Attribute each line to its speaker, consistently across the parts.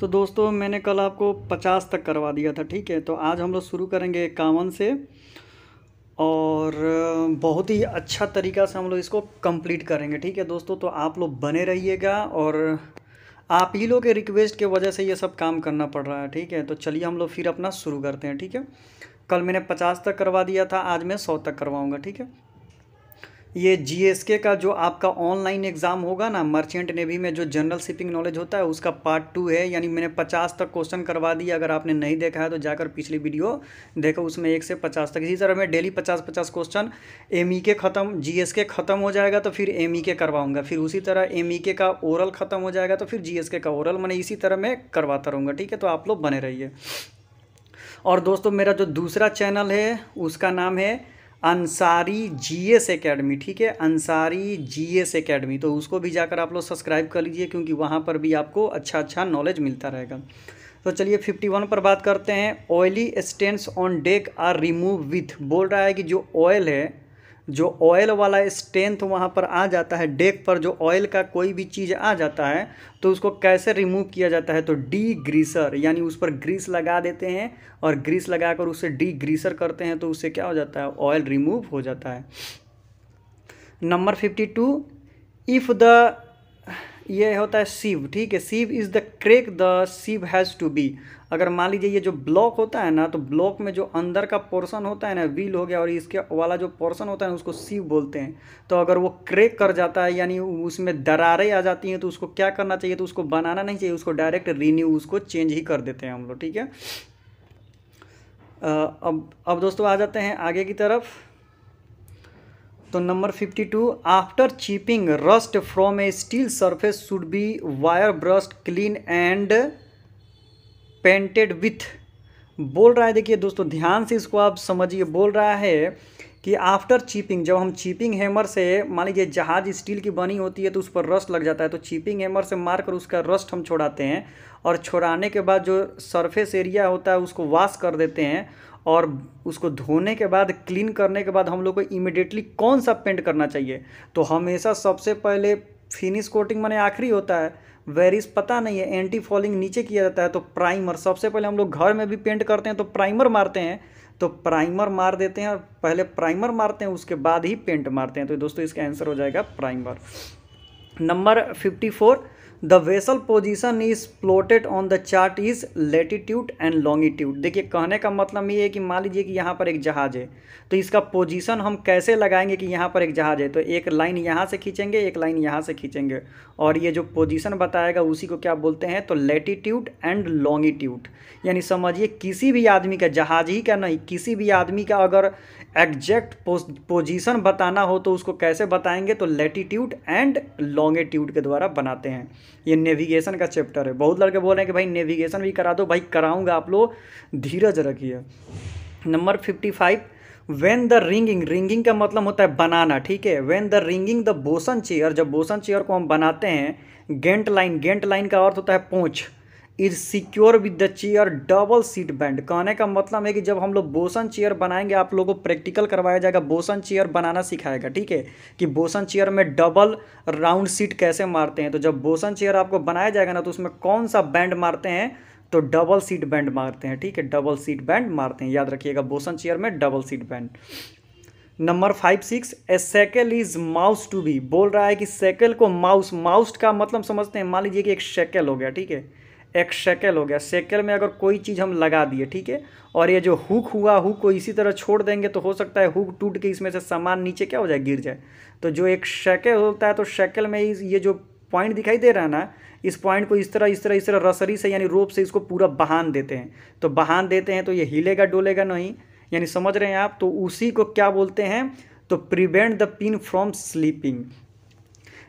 Speaker 1: तो दोस्तों मैंने कल आपको पचास तक करवा दिया था ठीक है तो आज हम लोग शुरू करेंगे इक्यावन से और बहुत ही अच्छा तरीका से हम लोग इसको कंप्लीट करेंगे ठीक है दोस्तों तो आप लोग बने रहिएगा और आप ही लोग के रिक्वेस्ट के वजह से ये सब काम करना पड़ रहा है ठीक है तो चलिए हम लोग फिर अपना शुरू करते हैं ठीक है कल मैंने पचास तक करवा दिया था आज मैं सौ तक करवाऊँगा ठीक है ये जीएसके का जो आपका ऑनलाइन एग्ज़ाम होगा ना मर्चेंट नेवी में जो जनरल शिपिंग नॉलेज होता है उसका पार्ट टू है यानी मैंने पचास तक क्वेश्चन करवा दिया अगर आपने नहीं देखा है तो जाकर पिछली वीडियो देखो उसमें एक से पचास तक इसी तरह मैं डेली पचास पचास क्वेश्चन एम के e ख़त्म जी के ख़त्म हो जाएगा तो फिर एम के e करवाऊँगा फिर उसी तरह एम के e का ओरल ख़त्म हो जाएगा तो फिर जी के का ओरल मैंने इसी तरह मैं करवाता रहूँगा ठीक है तो आप लोग बने रहिए और दोस्तों मेरा जो दूसरा चैनल है उसका नाम है अंसारी जी एस अकेडमी ठीक है अंसारी जी एस अकेडमी तो उसको भी जाकर आप लोग सब्सक्राइब कर लीजिए क्योंकि वहाँ पर भी आपको अच्छा अच्छा नॉलेज मिलता रहेगा तो चलिए 51 पर बात करते हैं oily stains on deck are remove with बोल रहा है कि जो ऑयल है जो ऑयल वाला स्ट्रेंथ वहाँ पर आ जाता है डेक पर जो ऑयल का कोई भी चीज़ आ जाता है तो उसको कैसे रिमूव किया जाता है तो डी ग्रीसर यानी उस पर ग्रीस लगा देते हैं और ग्रीस लगाकर उसे डी ग्रीसर करते हैं तो उससे क्या हो जाता है ऑयल रिमूव हो जाता है number fifty two if the ये होता है सीव ठीक है sieve is the crack the sieve has to be अगर मान लीजिए ये जो ब्लॉक होता है ना तो ब्लॉक में जो अंदर का पोर्सन होता है ना व्हील हो गया और इसके वाला जो पोर्सन होता है उसको सीव बोलते हैं तो अगर वो क्रेक कर जाता है यानी उसमें दरारें आ जाती हैं तो उसको क्या करना चाहिए तो उसको बनाना नहीं चाहिए उसको डायरेक्ट रीन्यू उसको चेंज ही कर देते हैं हम लोग ठीक है अब अब दोस्तों आ जाते हैं आगे की तरफ तो number fifty two after chipping rust from a steel surface should be wire brushed clean and painted with बोल रहा है देखिए दोस्तों ध्यान से इसको आप समझिए बोल रहा है कि आफ्टर चिपिंग जब हम चिपिंग हैमर से मान लीजिए जहाज स्टील की बनी होती है तो उस पर रस्ट लग जाता है तो चिपिंग हैमर से मार कर उसका रस्ट हम छोड़ाते हैं और छोड़ाने के बाद जो सरफेस एरिया होता है उसको वाश कर देते हैं और उसको धोने के बाद क्लीन करने के बाद हम लोग को इमिडिएटली कौन सा पेंट करना चाहिए तो हमेशा सबसे पहले फिनिश कोटिंग मैंने आखिरी होता है वेरिस पता नहीं है एंटी फॉलिंग नीचे किया जाता है तो प्राइमर सबसे पहले हम लोग घर में भी पेंट करते हैं तो प्राइमर मारते हैं तो प्राइमर मार देते हैं और पहले प्राइमर मारते हैं उसके बाद ही पेंट मारते हैं तो दोस्तों इसका आंसर हो जाएगा primer number fifty four the vessel position is plotted on the chart is latitude and longitude देखिए कहने का मतलब ये है कि मान लीजिए कि यहाँ पर एक जहाज़ है तो इसका पोजिशन हम कैसे लगाएंगे कि यहाँ पर एक जहाज़ है तो एक लाइन यहाँ से खींचेंगे एक लाइन यहाँ से खींचेंगे और ये जो पोजिशन बताएगा उसी को क्या बोलते हैं तो लेटीट्यूड एंड लॉन्गिट्यूड यानी समझिए किसी भी आदमी का जहाज़ ही का नहीं किसी भी आदमी का अगर एग्जैक्ट पोजिशन बताना हो तो उसको कैसे बताएंगे तो लेटीट्यूड एंड लॉन्गिट्यूड के द्वारा बनाते हैं ये नेविगेशन का चैप्टर है बहुत लड़के बोल रहे हैं कि भाई नेविगेशन भी करा दो भाई कराऊंगा आप लोग धीरज रखिए number fifty five when the rigging rigging का मतलब होता है बनाना ठीक है when the rigging the bosun chair जब बोसन चेयर को हम बनाते हैं गेंट लाइन गेंट लाइन का अर्थ होता है पूछ is secure with the chair double sheet bend कहने का मतलब है कि जब हम लोग बोसन चेयर बनाएंगे आप लोगों को प्रैक्टिकल करवाया जाएगा बोसन चेयर बनाना सिखाएगा ठीक है कि बोसन चेयर में डबल राउंड सीट कैसे मारते हैं तो जब बोसन चेयर आपको बनाया जाएगा ना तो उसमें कौन सा बैंड मारते हैं तो डबल सीट बैंड मारते हैं ठीक है डबल सीट बैंड मारते हैं याद रखिएगा बोसन चेयर में double sheet bend number five six a shackle is mouse to be बोल रहा है कि सेकल को माउस माउस का मतलब समझते हैं मान लीजिए कि एक सेकल हो गया ठीक है एक शेkel हो गया शेkel में अगर कोई चीज़ हम लगा दिए ठीक है और ये जो हुक हुआ हुक को इसी तरह छोड़ देंगे तो हो सकता है हुक टूट के इसमें से सामान नीचे क्या हो जाए गिर जाए तो जो एक शेkel होता है तो शेkel में ये जो पॉइंट दिखाई दे रहा है ना इस पॉइंट को इस तरह इस तरह इस तरह रसरी से यानी रोप से इसको पूरा बहान देते हैं तो बहान देते हैं तो ये हिलेगा डोलेगा नहीं यानी समझ रहे हैं आप तो उसी को क्या बोलते हैं तो prevent the pin from slipping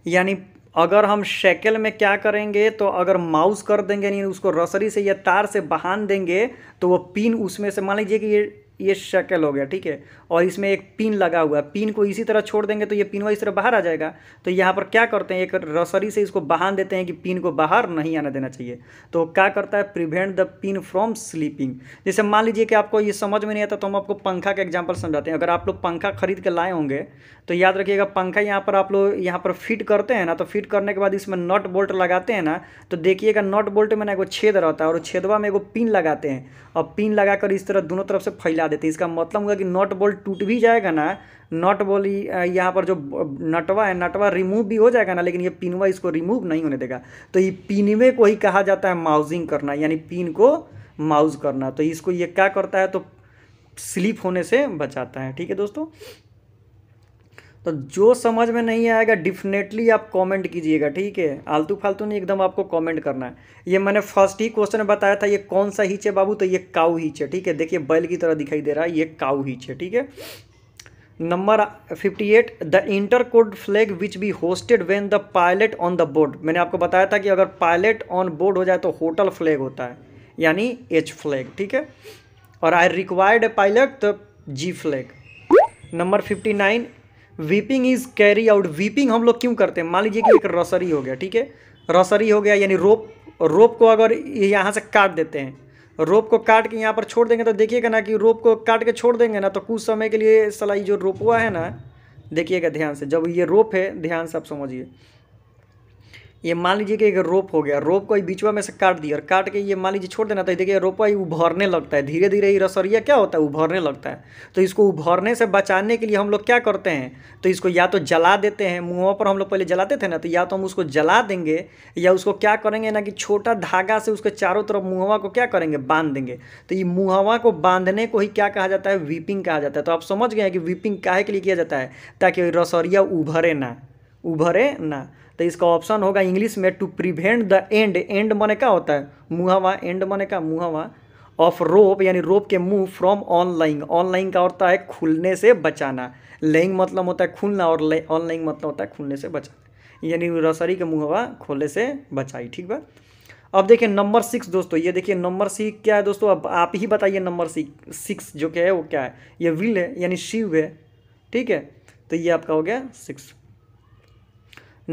Speaker 1: यानी अगर हम शेकल में क्या करेंगे तो अगर माउस कर देंगे यानी उसको रसरी से या तार से बहान देंगे तो वो पिन उसमें से मान लीजिए कि ये ये शेकल हो गया ठीक है और इसमें एक पिन लगा हुआ है पिन को इसी तरह छोड़ देंगे तो ये पिनवा इस तरह बाहर आ जाएगा तो यहाँ पर क्या करते हैं एक रसरी से इसको बहान देते हैं कि पिन को बाहर नहीं आना देना चाहिए तो क्या करता है prevent the pin from slipping जैसे मान लीजिए कि आपको ये समझ में नहीं आता तो हम आपको पंखा का एग्जाम्पल समझाते हैं अगर आप लोग पंखा खरीद के लाए होंगे तो याद रखिएगा पंखा यहाँ पर आप लोग यहाँ पर फिट करते हैं ना तो फिट करने के बाद इसमें नट बोल्ट लगाते हैं ना तो देखिएगा नट बोल्ट में ना एगो छेद रहता है और छेदवा में एगो पिन लगाते हैं और पिन लगाकर इस तरह दोनों तरफ से फैला देते हैं इसका मतलब हुआ कि नट बोल्ट टूट भी जाएगा ना नट बोली यहाँ पर जो नटवा है नटवा रिमूव भी हो जाएगा ना लेकिन ये पिनवा इसको रिमूव नहीं होने देगा तो ये पिनवे को ही कहा जाता है माउजिंग करना यानी पिन को माउज करना तो इसको ये क्या करता है तो स्लिप होने से बचाता है ठीक है दोस्तों तो जो समझ में नहीं आएगा डिफिनेटली आप कमेंट कीजिएगा ठीक है आलतू फालतू नहीं एकदम आपको कमेंट करना है ये मैंने फर्स्ट ही क्वेश्चन बताया था ये कौन सा हीच है बाबू तो ये काउ हीच है ठीक है देखिए बैल की तरह दिखाई दे रहा है ये काउ हीच है ठीक है number fifty eight the inter code flag which be hoisted when the pilot on the board मैंने आपको बताया था कि अगर पायलट ऑन बोर्ड हो जाए तो होटल फ्लैग होता है यानी एच फ्लैग ठीक है और आई रिक्वायर्ड ए पायलट तो G flag number fifty nine sweeping is carry out sweeping हम लोग क्यों करते हैं मान लीजिए कि एक रसरी हो गया ठीक है रसरी हो गया यानी रोप रोप को अगर यहाँ से काट देते हैं रोप को काट के यहाँ पर छोड़ देंगे तो देखिएगा ना कि रोप को काट के छोड़ देंगे ना तो कुछ समय के लिए सलाई जो रोप हुआ है ना देखिएगा ध्यान से जब ये रोप है ध्यान से आप समझिए ये मान लीजिए कि एक रोप हो गया रोप को बीचवा में से काट दिए और काट के ये मान लीजिए छोड़ देना तो देखिए रोपा ही उभरने लगता है धीरे धीरे ये रसरिया क्या होता है उभरने लगता है तो इसको उभरने से बचाने के लिए हम लोग क्या करते हैं तो इसको या तो जला देते हैं मुँह पर हम लोग पहले जलाते थे ना तो या तो हम उसको जला देंगे या उसको क्या करेंगे ना कि छोटा धागा से उसके चारों तरफ मुँहवा को क्या करेंगे बांध देंगे तो ये मुँहवा को बांधने को ही क्या कहा जाता है वीपिंग कहा जाता है तो आप समझ गए कि वीपिंग काहे के लिए किया जाता है ताकि रसौरिया उभरे ना उभरे ना तो इसका ऑप्शन होगा इंग्लिश में to prevent the end end मने क्या होता है मुहावा एंड मने का मुहावा ऑफ रोप यानी रोप के मुंह फ्रॉम ऑनलाइन ऑनलाइन का होता है खुलने से बचाना लेंग मतलब होता है खुलना और ऑनलाइन मतलब होता है खुलने से बचाना यानी रसरी के मुहावा खोलने से बचाई ठीक बा अब देखिए नंबर सिक्स दोस्तों ये देखिए नंबर सिक्स क्या है दोस्तों अब आप ही बताइए नंबर सिक्स जो क्या है वो क्या है ये विल है यानी शिव है ठीक है तो ये आपका हो गया सिक्स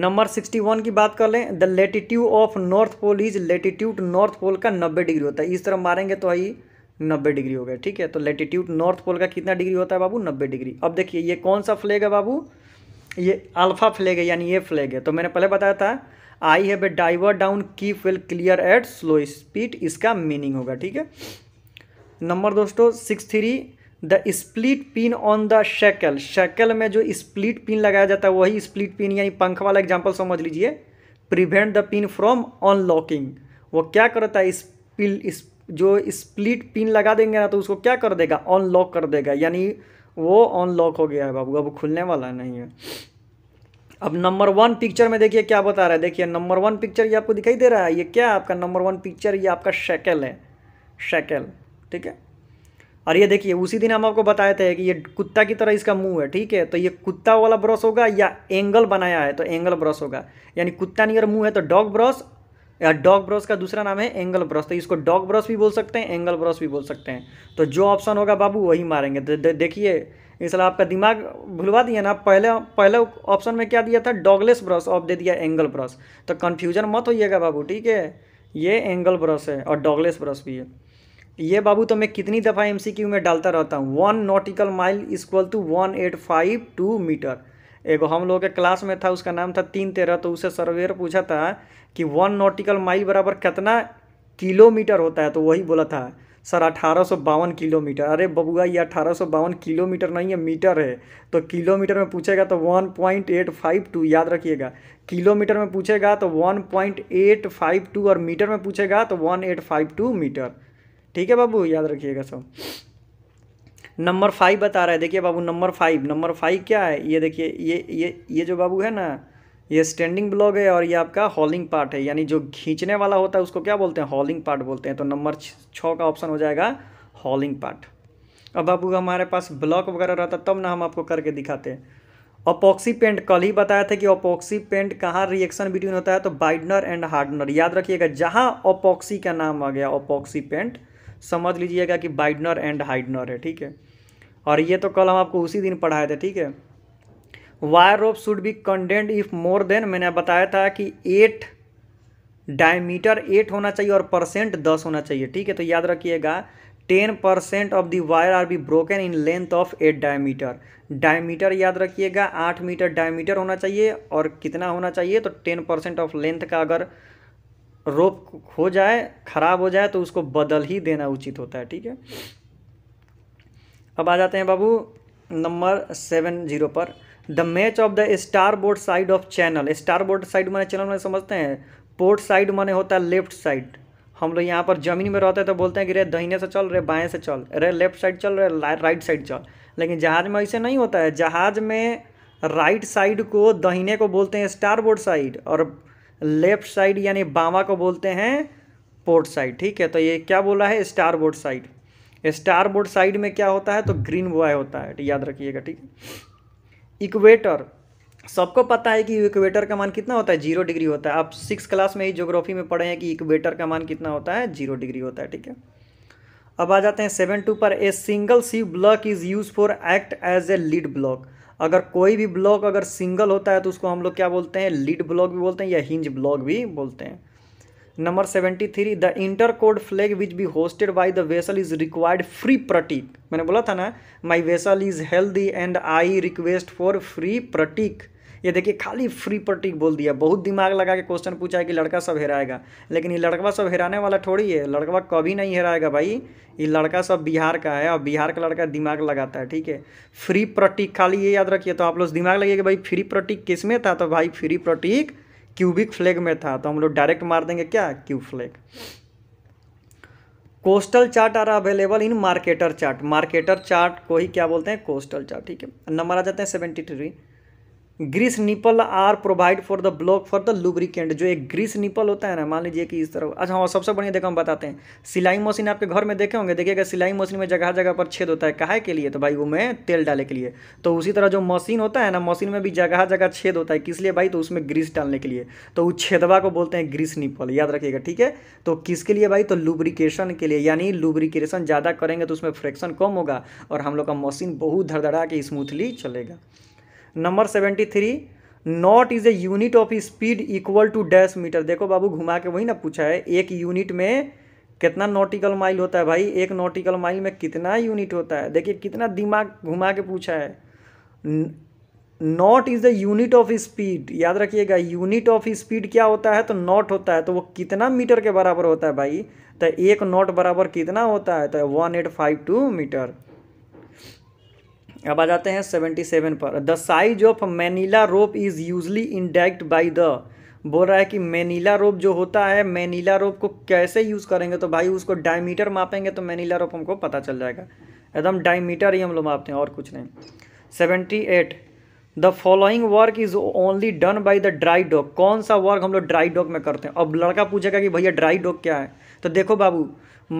Speaker 1: नंबर सिक्सटी वन की बात कर लें the latitude of north pole is latitude north pole का नब्बे डिग्री होता है इस तरह मारेंगे तो आई नब्बे डिग्री हो गया ठीक है तो लेटीट्यूड नॉर्थ पोल का कितना डिग्री होता है बाबू नब्बे डिग्री अब देखिए ये कौन सा फ्लैग है बाबू ये अल्फा फ्लैग है यानी ये फ्लैग है तो मैंने पहले बताया था I have a diver down keep well clear at slow speed इसका मीनिंग होगा ठीक है नंबर दोस्तों six three the split pin on the shackle shackle में जो स्प्लिट पिन लगाया जाता है वही स्प्लिट पिन यानी पंख वाला एग्जाम्पल समझ लीजिए prevent the pin from unlocking वो क्या करता है स्पिल इस जो स्प्लिट पिन लगा देंगे ना तो उसको क्या कर देगा अनलॉक कर देगा यानी वो अनलॉक हो गया है बाबू अब खुलने वाला नहीं है अब नंबर वन पिक्चर में देखिए क्या बता रहा है देखिए नंबर वन पिक्चर ये आपको दिखाई दे रहा है ये क्या आपका नंबर वन पिक्चर ये आपका शैकल है शैकल ठीक है और ये देखिए उसी दिन हम आपको बताए थे कि ये कुत्ता की तरह इसका मुंह है ठीक है तो ये कुत्ता वाला ब्रश होगा या एंगल बनाया है तो एंगल ब्रश होगा यानी कुत्ता नियर मुंह है तो डॉग ब्रश या डॉग ब्रश का दूसरा नाम है एंगल ब्रश तो इसको डॉग ब्रश भी बोल सकते हैं एंगल ब्रश भी बोल सकते हैं तो जो ऑप्शन होगा बाबू वही मारेंगे तो देखिए इसलिए आपका दिमाग भुलवा दिया ना पहले पहले ऑप्शन में क्या दिया था डॉगलेस ब्रश और दे दिया एंगल ब्रश तो कन्फ्यूजन मत होइएगा बाबू ठीक है ये एंगल ब्रश है और डॉगलेस ब्रश भी है ये बाबू तो मैं कितनी दफ़ा एम में डालता रहता हूँ one nautical mile equal to one eight five two metre एगो हम लोग के क्लास में था उसका नाम था तीन तेरह तो उसे सर्वेयर पूछा था कि वन नोटिकल माइल बराबर कितना किलोमीटर होता है तो वही बोला था सर अठारह किलोमीटर अरे बबुआ ये अठारह किलोमीटर नहीं है मीटर है तो किलोमीटर में पूछेगा तो 1.852 याद रखिएगा किलोमीटर में पूछेगा तो 1.852 और मीटर में पूछेगा तो 1852 मीटर ठीक है बाबू याद रखिएगा सब नंबर फाइव बता रहा है देखिए बाबू नंबर फाइव नंबर फाइव क्या है ये देखिए ये ये ये जो बाबू है ना ये स्टैंडिंग ब्लॉग है और ये आपका हॉलिंग पार्ट है यानी जो खींचने वाला होता है उसको क्या बोलते हैं हॉलिंग पार्ट बोलते हैं तो नंबर छः का ऑप्शन हो जाएगा हॉलिंग पार्ट अब बाबू हमारे पास ब्लॉक वगैरह रहता तब ना हम आपको करके दिखाते हैं अपोक्सी पेंट कल ही बताया था कि अपोक्सी पेंट कहाँ रिएक्शन बिटवीन होता है तो बाइडनर एंड हार्डनर याद रखिएगा जहाँ अपोक्सी का नाम आ गया अपोक्सी पेंट समझ लीजिएगा कि बाइडनर एंड हाइडनर है ठीक है और ये तो कल हम आपको उसी दिन पढ़ाए थे ठीक है wire rope should be content if more than मैंने बताया था कि एट डायमीटर एट होना चाहिए और परसेंट दस होना चाहिए ठीक है तो याद रखिएगा ten percent of the wire are be broken in length of eight diameter diameter याद रखिएगा आठ मीटर डायमीटर होना चाहिए और कितना होना चाहिए तो टेन परसेंट ऑफ लेंथ का अगर रोप हो जाए खराब हो जाए तो उसको बदल ही देना उचित होता है ठीक है अब आ जाते हैं बाबू नंबर सेवन जीरो पर the match of the starboard side of channel starboard side माने चैनल में समझते हैं पोर्ट साइड माने होता है लेफ्ट साइड हम लोग यहाँ पर जमीन में रहते हैं तो बोलते हैं कि रे दहीने से चल रे बाएं से चल रे लेफ्ट साइड चल रे राइट साइड चल लेकिन जहाज़ में ऐसे नहीं होता है जहाज़ में राइट साइड को दहीने को बोलते हैं स्टार बोर्ड साइड और लेफ्ट साइड यानी बावा को बोलते हैं पोर्ट साइड ठीक है तो ये क्या बोला है starboard side starboard side में क्या होता है तो ग्रीन बॉय होता है याद रखिएगा ठीक है इक्वेटर सबको पता है कि इक्वेटर का मान कितना होता है जीरो डिग्री होता है आप सिक्स क्लास में ही ज्योग्राफी में पढ़े हैं कि इक्वेटर का मान कितना होता है जीरो डिग्री होता है ठीक है अब आ जाते हैं सेवन टू पर a single sheave block is use for act as a lead block अगर कोई भी ब्लॉक अगर सिंगल होता है तो उसको हम लोग क्या बोलते हैं लीड ब्लॉक भी बोलते हैं या हिंज ब्लॉक भी बोलते हैं number seventy three the inter code flag which be hoisted by the vessel is required free pratique मैंने बोला था ना my vessel is healthy and I request for free pratique ये देखिए खाली फ्री पर टिक बोल दिया बहुत दिमाग लगा के क्वेश्चन पूछा है कि लड़का सब हेराएगा लेकिन ये लड़का सब हेराने वाला थोड़ी है लड़का कभी नहीं हेराएगा भाई ये लड़का सब बिहार का है और बिहार का लड़का दिमाग लगाता है ठीक है फ्री प्रटीक खाली ये याद रखिए तो आप लोग दिमाग लगे कि भाई फ्री प्रटीक किस में था तो भाई फ्री प्रटीक क्यूबिक फ्लैग में था तो हम लोग डायरेक्ट मार देंगे क्या Q flag coastal chart are available in Mercator chart Mercator chart को ही क्या बोलते हैं कोस्टल चार्ट ठीक है नंबर आ जाते हैं seventy three grease nipple are provide for the block for the lubricant जो एक ग्रीस निपल होता है ना मान लीजिए कि इस तरह अच्छा हाँ सबसे बढ़िया देखो हम बताते हैं सिलाई मशीन आपके घर में देखे होंगे देखिएगा सिलाई मशीन में जगह जगह पर छेद होता है काहे के लिए तो भाई वो में तेल डाले के लिए तो उसी तरह जो मशीन होता है ना मशीन में भी जगह जगह छेद होता है किस लिए भाई तो उसमें ग्रीस डालने के लिए तो उस छेदवा को बोलते हैं ग्रीस निपल याद रखिएगा ठीक है तो किसके लिए भाई तो लुब्रिकेशन के लिए यानी लुब्रिकेशन ज़्यादा करेंगे तो उसमें फ्रैक्शन कम होगा और हम लोग का मशीन बहुत धड़धड़ा के स्मूथली चलेगा number seventy three knot is a unit of speed equal to dash metre देखो बाबू घुमा के वही ना पूछा है एक यूनिट में कितना नॉटिकल माइल होता है भाई एक नॉटिकल माइल में कितना यूनिट होता है देखिए कितना दिमाग घुमा के पूछा है knot is the unit of speed याद रखिएगा यूनिट ऑफ स्पीड क्या होता है तो नॉट होता है तो वो कितना मीटर के बराबर होता है भाई तो एक नॉट बराबर कितना होता है तो one eight five two metre अब आ जाते हैं सेवेंटी सेवन पर the size of manila rope is usually indicate by the बोल रहा है कि मैनीला रोप जो होता है मैनीला रोप को कैसे यूज़ करेंगे तो भाई उसको डायमीटर मापेंगे तो मैनीला रोप हमको पता चल जाएगा एकदम डायमीटर ही हम लोग मापते हैं और कुछ नहीं seventy eight the following work is only done by the dry dock कौन सा वर्क हम लोग ड्राई डॉग में करते हैं अब लड़का पूछेगा कि भैया ड्राई डॉग क्या है तो देखो बाबू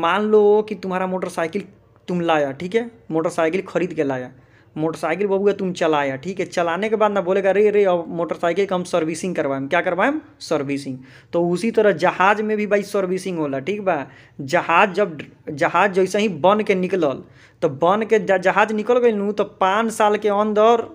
Speaker 1: मान लो कि तुम्हारा मोटरसाइकिल तुम लाया ठीक है मोटरसाइकिल खरीद के लाया मोटरसाइकिल बबुआ तुम चलाया ठीक है चलाने के बाद ना बोलेगा अरे अब मोटरसाइकिल का हम सर्विसिंग करवाएम क्या करवाएम सर्विसिंग तो उसी तरह जहाज में भी भाई सर्विसिंग होला ठीक बा जहाज जब जहाज जैसे ही बन के निकलल तो बन के जहाज निकल गई तो पाँच साल के अंदर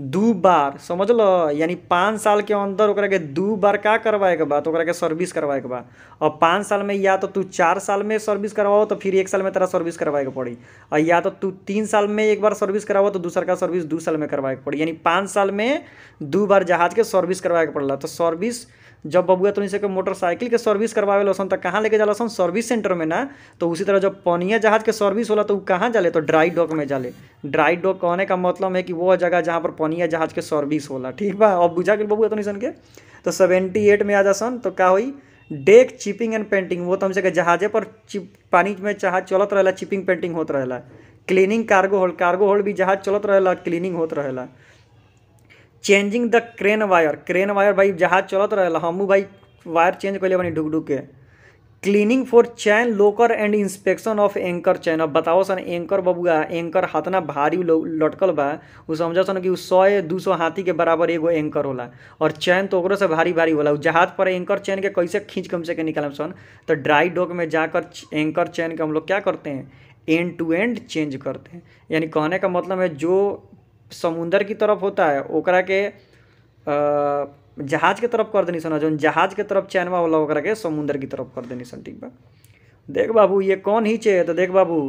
Speaker 1: दू बार समझ लो यानी पाँच साल के अंदर ओकरा के दू बार का करवाए के बा तो ओकरा के सर्विस करवाए के बा और पाँच साल में या तो तू चार साल में सर्विस करवाओ तो फिर एक साल में तेरा सर्विस करवाए के पड़ी और या तो तू तीन साल में एक बार सर्विस करवाओ तो दूसर का सर्विस दू साल में करवाए के पड़ी यानी पाँच साल में दू बार जहाज के सर्विस करवाए के पड़ला तो सर्विस जब बबुआ तो से मोटरसाइकिल के सर्विस करवावे लसन तो कहाँ लेके जाला सन सर्विस सेंटर में ना तो उसी तरह जब पनिया जहाज के सर्विस होला तो वो कहाँ जाले तो ड्राई डॉक में जाले ड्राई डॉक कहने का मतलब है कि वो जगह जहाँ पर पनिया जहाज के सर्विस होला ठीक बा अब बुझा गया बबुआ तो सन के तो सेवेंटी एट में आ जा सन तो क्या हुई डेक चिपिंग एंड पेंटिंग वो तो सके जहाजे पर चिप पानी में जहाज चलत रहेला चिपिंग पेंटिंग होत रहेला cleaning cargo hold cargo hold भी जहाज चलत रहेला क्लीनिंग होत रहेला changing the crane wire crane wire भाई जहाज चलत रहे हमू भाई वायर चेंज कर लिया ढुक ढुक के cleaning for chain locker and inspection of anchor chain अब बताओ सन एंकर बबुआ एंकर हतना भारी लटकल बा उ समझ सन कि सौ दू सौ हाथी के बराबर एगो एंकर होला और चैन तो से भारी भारी होला उ जहाज पर एंकर चैन के कैसे खींच कम से के निकालम सन तो ड्राई डॉक में जाकर एंकर चैन के हम लोग क्या करते हैं एंड टू एंड चेंज करते हैं यानी कहने का मतलब है जो समुंदर की तरफ होता है ओकरा के जहाज के तरफ कर देनी सन जो जहाज के तरफ चैनवा वाला ओकरा के समुंदर की तरफ कर देनी सन ठीक बा देख बाबू ये कौन ही छे तो देख बाबू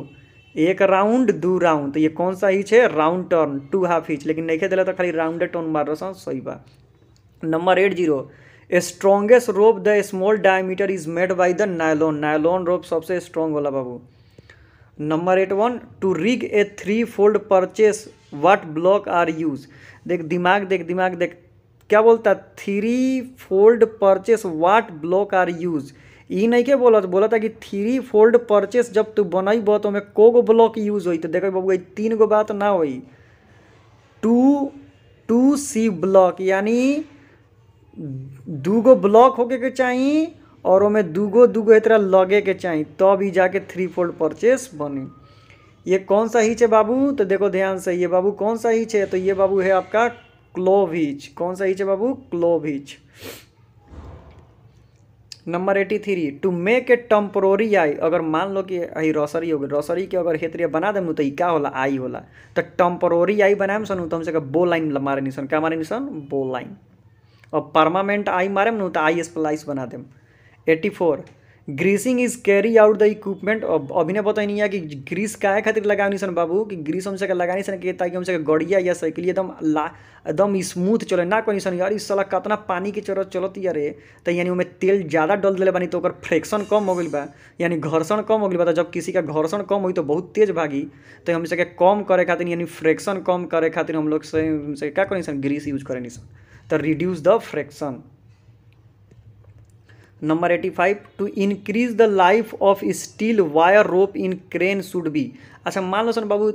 Speaker 1: एक राउंड दू राउंड तो ये कौन सा ही है round turn two half hitch लेकिन नहीं दिला तो खाली राउंड टर्न मार रहा सही बा number eight zero strongest rope the small diameter is made by the nylon nylon rope सबसे स्ट्रॉन्ग वाला बाबू number eight one two rig a three fold purchase what block are use देख दिमाग देख दिमाग देख क्या बोलता three fold purchase what block are use ये नहीं के बोला बोला था कि थ्री फोल्ड परचेस जब तू बनैब तो में को गो ब्लॉक यूज हो तो देखो बाबू तीन गो बात ना हो टू टू सी ब्लॉक यानी दूगो ब्लॉक होके के चाहिए और ओमे दूगो दूगो इतना लगे के चाहिए तब तो ही जाके थ्री फोल्ड परचेस बनी ये कौन सा हिच है बाबू तो देखो ध्यान से ये बाबू कौन सा हिच है तो ये बाबू है आपका क्लोव हिच कौन सा हीच है बाबू clove hitch number eighty three to make a temporary eye अगर मान लो कि आई रोसरी हो गई रसरी के अगर हेतरी बना देम तो क्या होला आई होला तो टम्पोररी आई बनाएम सन तो हमसे बो लाइन मारे निशन क्या मारे निशन बो लाइन और परमानेंट आई मारे न तो आई स्प्लाइस बना देम eighty four greasing is carry out the equipment अभी ने बताई नहीं है कि ग्रीस काहे खातिर लगानी सन बाबू कि ग्रीस हम सके लगानी सन के ताकि हम सके गड़िया या साइकिल एकदम ला एकदम स्मूथ चले ना कहीं सन यार इस साला कितना पानी के चलत चलती यार तो यानी उमें तेल ज़्यादा डल दिले बानी तो फ्रैक्शन कम हो गई बा यानी घर्षण कम हो गई बा तो जब किसी का घर्षण कम हुई तो बहुत तेज भागी तो हम सके कम करे खातिर यानी फ्रैक्शन कम करे खातिर हम लोग से क्या कहीं सन ग्रीस यूज करे सन तो reduce the friction number eighty five to increase the life of steel wire rope in crane should be अच्छा मान लो सन बाबू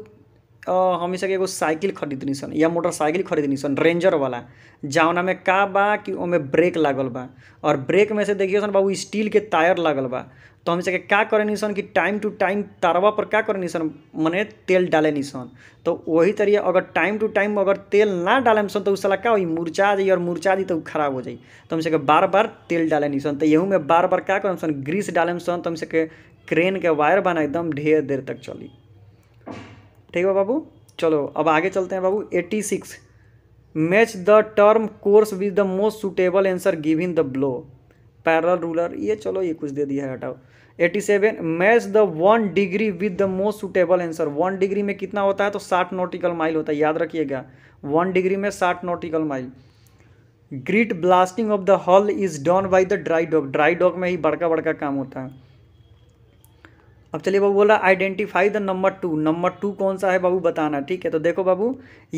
Speaker 1: हमेशा सब एगो साइकिल खरीदनी सन या मोटरसाइकिल खरीदनी सन रेंजर वाला जौना में का बा कि ओमे ब्रेक लागल बा और ब्रेक में से देखिए सन बाबू स्टील के टायर लागल बा तो हम सके क्या करे सन कि टाइम टू टाइम तारवा पर क्या करे सन मने तेल डाले निसन तो वही तरह अगर टाइम टू टाइम अगर तेल ना डाले सन तो उसला का वही मुरझा जाई और मुरझा दी तो खराब हो जाए तो हम सके बार बार तेल डाले सन तो यू में बार बार क्या करे सन ग्रीस डाले सन तो हम सके क्रेन के वायर बना एकदम ढेर देर तक चली ठीक है बाबू चलो अब आगे चलते हैं बाबू eighty six match the term course with the most suitable answer in the below parallel ruler ये चलो ये कुछ दे दिया है हटाओ 87 seven match the one degree with the most suitable answer one degree में कितना होता है तो साठ नोटिकल माइल होता है याद रखिएगा वन डिग्री में साठ nautical mile grit blasting of the hull is done by the dry dock dry dock में ही बड़का बड़का काम होता है अब चलिए बाबू बोला identify the number two number two कौन सा है बाबू बताना ठीक है तो देखो बाबू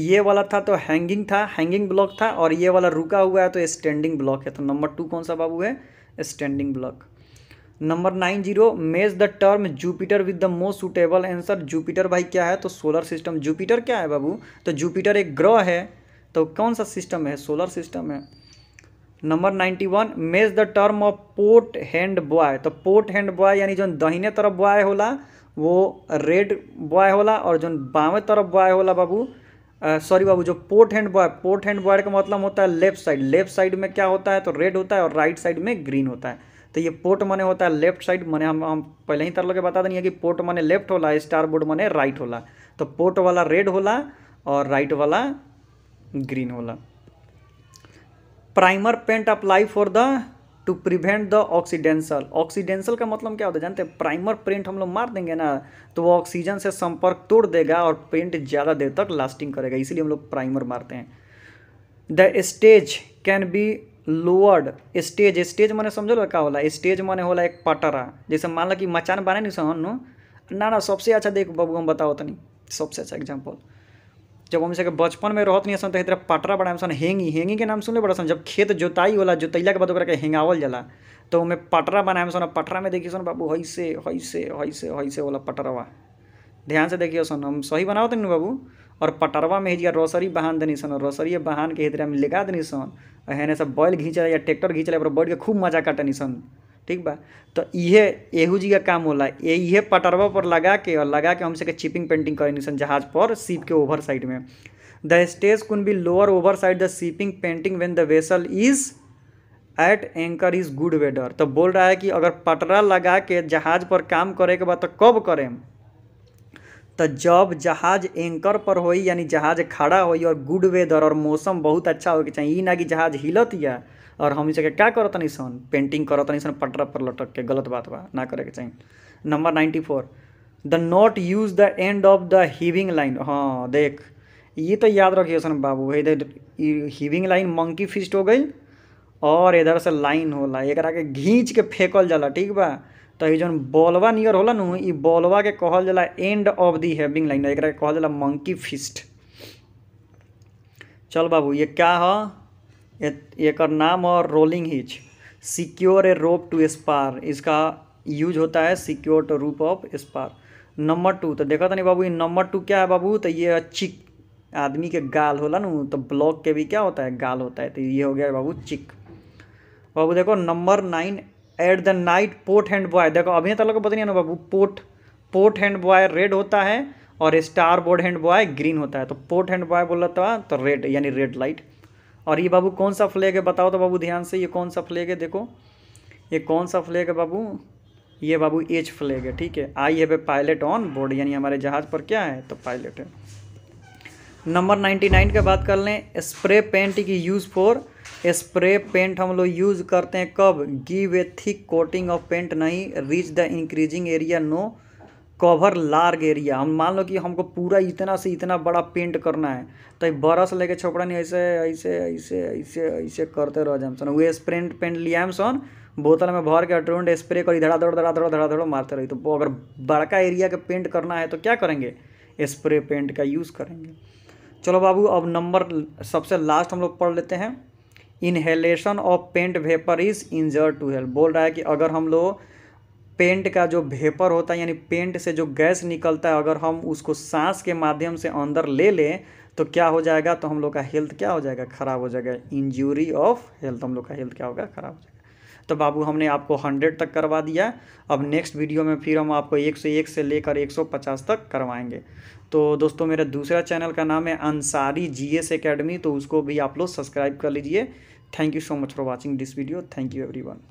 Speaker 1: ये वाला था तो हैंगिंग था हैंगिंग ब्लॉक था और ये वाला रुका हुआ है तो स्टैंडिंग ब्लॉक है तो नंबर टू कौन सा बाबू है standing block number nine zero match the term Jupiter with the most suitable answer Jupiter भाई क्या है तो सोलर सिस्टम जुपिटर क्या है बाबू तो जुपिटर एक ग्रह है तो कौन सा सिस्टम है सोलर सिस्टम है number ninety one match the term of port hand buoy तो पोर्ट हैंड बॉय यानी जो दहीने तरफ बॉय होला वो रेड बॉय होला और जो बावें तरफ बॉय होला बाबू सॉरी बाबू जो port hand buoy port hand buoy का मतलब होता है लेफ्ट साइड लेफ्ट साइड में क्या होता है तो रेड होता है और राइट साइड में ग्रीन होता है तो ये पोर्ट मने होता है लेफ्ट साइड मने हम हम पहले ही तरह लोग बता देंगे कि पोर्ट मने लेफ्ट होला स्टार बोर्ड मने राइट होला तो पोर्ट वाला रेड होला और राइट वाला ग्रीन होला primer paint apply for the to prevent the oxidation oxidation का मतलब क्या होता है जानते हैं प्राइमर पेंट हम लोग मार देंगे ना तो वो ऑक्सीजन से संपर्क तोड़ देगा और पेंट ज़्यादा देर तक लास्टिंग करेगा इसीलिए हम लोग प्राइमर मारते हैं the stage can be lowered stage stage मैंने समझो क्या होला स्टेज मैंने होला एक पटरा जैसे मान लो कि मचान बने नहीं सहन ना ना सबसे अच्छा देख बबू हम बताओ तो नहीं सबसे अच्छा एग्जाम्पल जब हम से बचपन में रहत नहीं सन तो इतना पटरा बड़ा सन हेंगी हेंगी के नाम सुनने बड़ा सन जब खेत जोताई होला जोतैला के बाद ओकरा के हेंगावल जाला तो ओमे पटरा बनाए सन पटरा में देखिए सन बाबू हैसे हैसे हैसे हैसे वाला पटरवा ध्यान से देखिए सन हम सही बनाओ तनी बाबू और पटरवा में हिजिया रोसरी बहान देनी सन रोसरी बहान के हितरा में लगा देनी सन और हेने सब बैल घींच या ट्रैक्टर घींच पर बैठ के खूब मजा काटनी सन ठीक बा तो इहे एहू जी का काम होला ये इहे पटरवा पर लगा के और लगा के हम सके चिपिंग पेंटिंग कर जहाज पर सीप के ओवर साइड में the stage can be lower over side the shipping painting when the vessel is at anchor is good weather तो बोल रहा है कि अगर पटरा लगा के जहाज पर काम करे के बाद तो कब करें तो जब जहाज एंकर पर होई यानी जहाज खड़ा होई और गुड वेदर और मौसम बहुत अच्छा हो चाहिए ना कि जहाज हिलत या और हम जगह क्या करत सन पेंटिंग करत तनी सन पटरा पर लटक के गलत बात बा ना करे के चाहिए number ninety four do not use the end of the heaving line हाँ देख ये तो याद रखिए सन बाबू इधर हीविंग लाइन मंकी फिस्ट हो गई और इधर से लाइन होला एक के घींच के फेंकल जला ठीक बा तो ये जो बोलवा नियर होला ना ये बोलवा के कहल जला end of the heaving line एक कहल जला मंकी फिस्ट चल बाबू ये क्या है एकर नाम और rolling hitch secure a rope to spar इसका यूज होता है secure to rope of spar number two तो देखा था तो नहीं बाबू नंबर टू क्या है बाबू तो ये चिक आदमी के गाल होला ना तो ब्लॉक के भी क्या होता है गाल होता है तो ये हो गया बाबू चिक बाबू देखो number nine at the night port hand buoy देखो अभी तक तो लोग पता नहीं है ना बाबू port port hand buoy red होता है और starboard hand buoy green होता है तो पोर्ट हैंड बॉय बोला था तो रेड यानी रेड लाइट और ये बाबू कौन सा फ्लैग है बताओ तो बाबू ध्यान से ये कौन सा फ्लैग है देखो ये कौन सा फ्लैग है बाबू ये बाबू एच फ्लैग है ठीक है आई है पायलट ऑन बोर्ड यानी हमारे जहाज़ पर क्या है तो पायलट है नंबर नाइन्टी नाइन का बात कर लें स्प्रे पेंट की यूज़ फॉर स्प्रे पेंट हम लोग यूज़ करते हैं कब give a thick coating of paint नहीं reach the increasing area no cover large area हम मान लो कि हमको पूरा इतना से इतना बड़ा पेंट करना है तो बरस लेके छोपड़ा नहीं ऐसे ऐसे ऐसे ऐसे ऐसे करते रह जाए सन वे स्प्रेंट पेंट लिया हम सन बोतल में भर के अटूंड स्प्रे करी धड़ा धड़ धड़ा धड़ा मारते रही तो अगर बड़का एरिया का पेंट करना है तो क्या करेंगे स्प्रे पेंट का यूज़ करेंगे चलो बाबू अब नंबर सबसे लास्ट हम लोग पढ़ लेते हैं inhalation of paint vapour is injure to health बोल रहा है कि अगर हम लोग पेंट का जो भेपर होता है यानी पेंट से जो गैस निकलता है अगर हम उसको सांस के माध्यम से अंदर ले लें तो क्या हो जाएगा तो हम लोग का हेल्थ क्या हो जाएगा ख़राब हो जाएगा इंजूरी ऑफ हेल्थ हम लोग का हेल्थ क्या होगा ख़राब हो जाएगा तो बाबू हमने आपको हंड्रेड तक करवा दिया अब नेक्स्ट वीडियो में फिर हम आपको एक सौ एक से लेकर एक सौ पचास तक करवाएंगे तो दोस्तों मेरा दूसरा चैनल का नाम है अंसारी जी एस अकेडमी तो उसको भी आप लोग सब्सक्राइब कर लीजिए thank you so much for watching this video thank you everyone